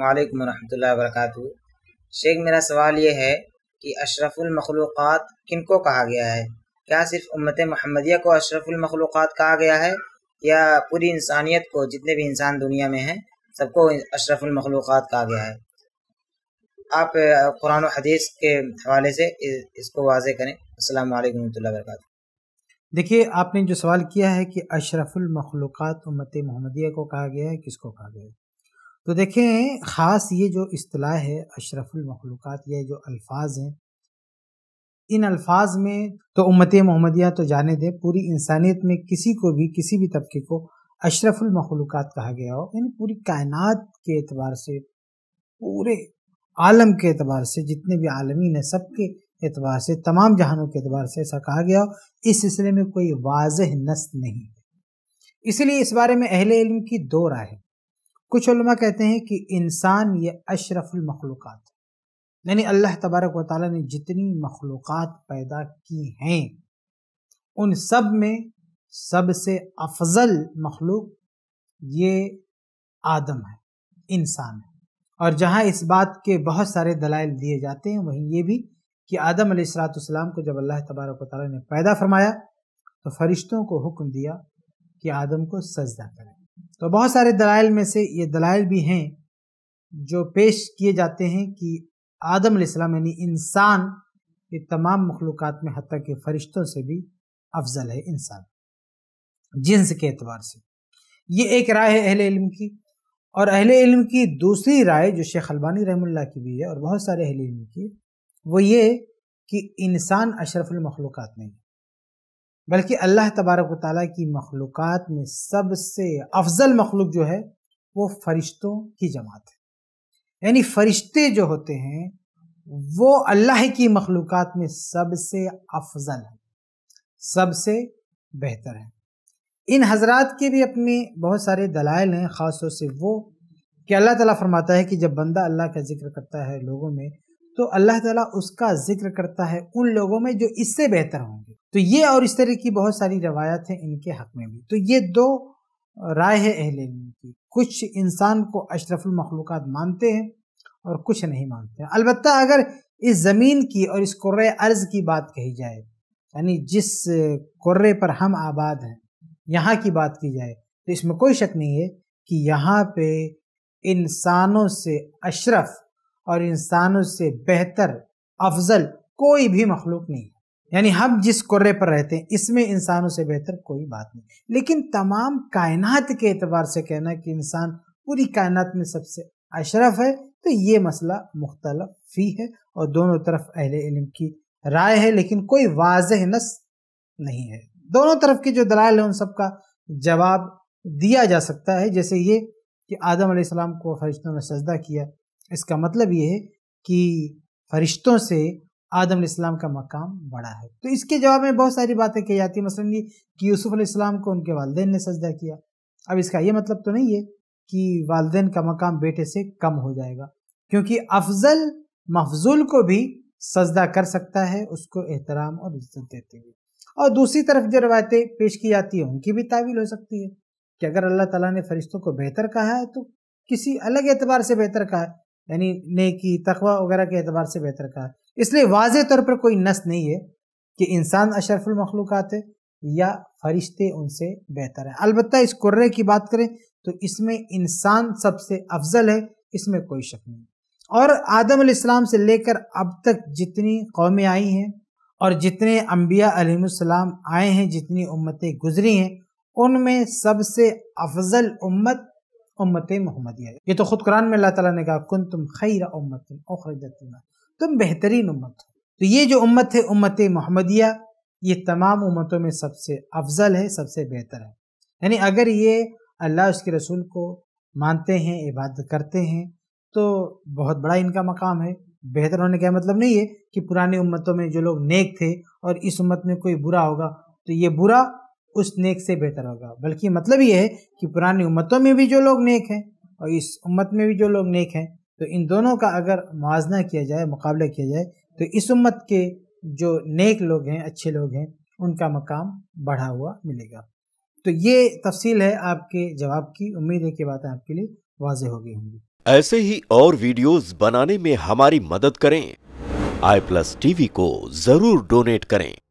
वालेकुम वरहमल वर्क शेख मेरा सवाल ये है कि अशरफुलमखलूक़ात किन को कहा गया है क्या सिर्फ उम्मत महमदिया को अशरफुलमखलूक़ात कहा गया है या पूरी इंसानियत को जितने भी इंसान दुनिया में हैं सबको अशरफुलमखलूक़ात कहा गया है आप कुरान हदीस के हवाले से इसको वाज करें असल वरक देखिए आपने जो सवाल किया है कि अशरफुलमखलूक़ात उम्मत महमदिया को कहा गया है किसको कहा गया है तो देखें ख़ास ये जो अतलाह है अशरफुलमखलूक़ात ये जो अल्फाज हैं इन अल्फाज में तो उम्मत मोहम्मदिया तो जाने दें पूरी इंसानियत में किसी को भी किसी भी तबके को अशरफुलमखलूक़ात कहा गया हो यानी पूरी कायनात के एतबार से पूरे आलम के एतबार से जितने भी आलमीन हैं सबके एतबार से तमाम जहानों के एतबार से ऐसा कहा गया हो इस सिलसिले में कोई वाज नस्ल नहीं है इसलिए इस बारे में अहल इल्म की दो राय है कुछ कहते हैं कि इंसान ये अशरफुलमखलूक़ यानी अल्लाह तबारक व ताली ने जितनी मखलूक़ पैदा की हैं उन सब में सबसे अफजल मखलूक ये आदम है इंसान है और जहाँ इस बात के बहुत सारे दलाइल दिए जाते हैं वहीं ये भी कि आदम सलाम को जब अल्लाह तबारक ताली ने पैदा फरमाया तो फरिश्तों को हुक्म दिया कि आदम को सजदा करें तो बहुत सारे दलाइल में से ये दलाइल भी हैं जो पेश किए जाते हैं कि आदम आसमाम यानी इंसान ये तमाम मखलूक में हती के फरिश्तों से भी अफजल है इंसान जिन्स के अतबार से ये एक राय है अहले इल्म की और अहले इल्म की दूसरी राय जो शेख अलबानी रहमुल्ला की भी है और बहुत सारे अहले इल्म की वो ये कि इंसान अशरफुल मखलूक नहीं है बल्कि अल्लाह तबारक ताली की मखलूक में सबसे अफजल मखलूक जो है वो फरिश्तों की जमात है यानी फरिश्ते जो होते हैं वो अल्लाह की मखलूक में सबसे अफजल है सबसे बेहतर है इन हजरात के भी अपने बहुत सारे दलाइल हैं ख़ास तौर से वो कि अल्लाह ताला फरमाता है कि जब बंदा अल्लाह का जिक्र करता है लोगों में तो अल्लाह ताला उसका जिक्र करता है उन लोगों में जो इससे बेहतर होंगे तो ये और इस तरह की बहुत सारी रवायत हैं इनके हक में भी तो ये दो राय है अहल की कुछ इंसान को अशरफुल मखलूक मानते हैं और कुछ नहीं मानते हैं अलबत् अगर इस ज़मीन की और इस कुर्र अर्ज़ की बात कही जाए यानी जिस कुर्रे पर हम आबाद हैं यहाँ की बात की जाए तो इसमें कोई शक नहीं है कि यहाँ पे इंसानों से अशरफ और इंसानों से बेहतर अफजल कोई भी मखलूक नहीं यानी हम जिस कुर्रे पर रहते हैं इसमें इंसानों से बेहतर कोई बात नहीं लेकिन तमाम कायनात के एतबार से कहना कि इंसान पूरी कायनात में सबसे अशरफ है तो ये मसला मुख्तलफ फी है और दोनों तरफ अहल इलम की राय है लेकिन कोई वाज नस नहीं है दोनों तरफ के जो दलाल है उन सबका जवाब दिया जा सकता है जैसे ये कि आदम सलाम को फरिश्तों ने सजदा किया इसका मतलब ये है कि फरिश्तों से आदम इस्लाम का मकाम बड़ा है तो इसके जवाब में बहुत सारी बातें कही जाती हैं मसलन ये कि यूसुफ अलैहिस्सलाम को उनके वालदेन ने सजदा किया अब इसका ये मतलब तो नहीं है कि वालदेन का मकाम बेटे से कम हो जाएगा क्योंकि अफजल मफजूल को भी सजदा कर सकता है उसको एहतराम और इज्जत देते हुए और दूसरी तरफ जो रवायतें पेश की जाती हैं उनकी भी तावील हो सकती है कि अगर अल्लाह ताला ने फरिश्तों को बेहतर कहा है तो किसी अलग एतबार से बेहतर कहा है यानी नेकी तखवा वगैरह के एतबार से बेहतर कहा है इसलिए वाज तौर पर कोई नस नहीं है कि इंसान अशरफुल मखलूक है या फरिश्ते उनसे बेहतर है अलबत्त इस कुर्रे की बात करें तो इसमें इंसान सबसे अफजल है इसमें कोई शक नहीं और आदम इस्लाम से लेकर अब तक जितनी कौमें आई हैं और जितने अम्बिया आलम आए हैं जितनी उम्मतें गुजरी हैं उनमें सबसे अफजल उम्मत उम्मत मोहम्मदिया ये तो ख़ुद कुरान में अल्लाह ताला ने कहा कुन तुम खैर उम्मत उखरजत तुम तो बेहतरीन उम्मत हो तो ये जो उम्मत है उम्मत मोहम्मदिया ये तमाम उम्मतों में सबसे अफजल है सबसे बेहतर है यानी अगर ये अल्लाह उसके रसूल को मानते हैं इबादत करते हैं तो बहुत बड़ा इनका मकाम है बेहतर होने का मतलब नहीं है कि पुरानी उम्मतों में जो लोग नेक थे और इस उम्मत में कोई बुरा होगा तो ये बुरा उस नेक से बेहतर होगा बल्कि मतलब ये है कि पुरानी उम्मतों में भी जो लोग नेक हैं और इस उम्मत में भी जो लोग नेक हैं तो इन दोनों का अगर मुजना किया जाए मुकाबला किया जाए तो इस उम्मत के जो नेक लोग हैं अच्छे लोग हैं उनका मकाम बढ़ा हुआ मिलेगा तो ये तफसील है आपके जवाब की उम्मीद है कि बातें आपके लिए वाज हो गई होंगी ऐसे ही और वीडियोस बनाने में हमारी मदद करें आई प्लस टीवी को जरूर डोनेट करें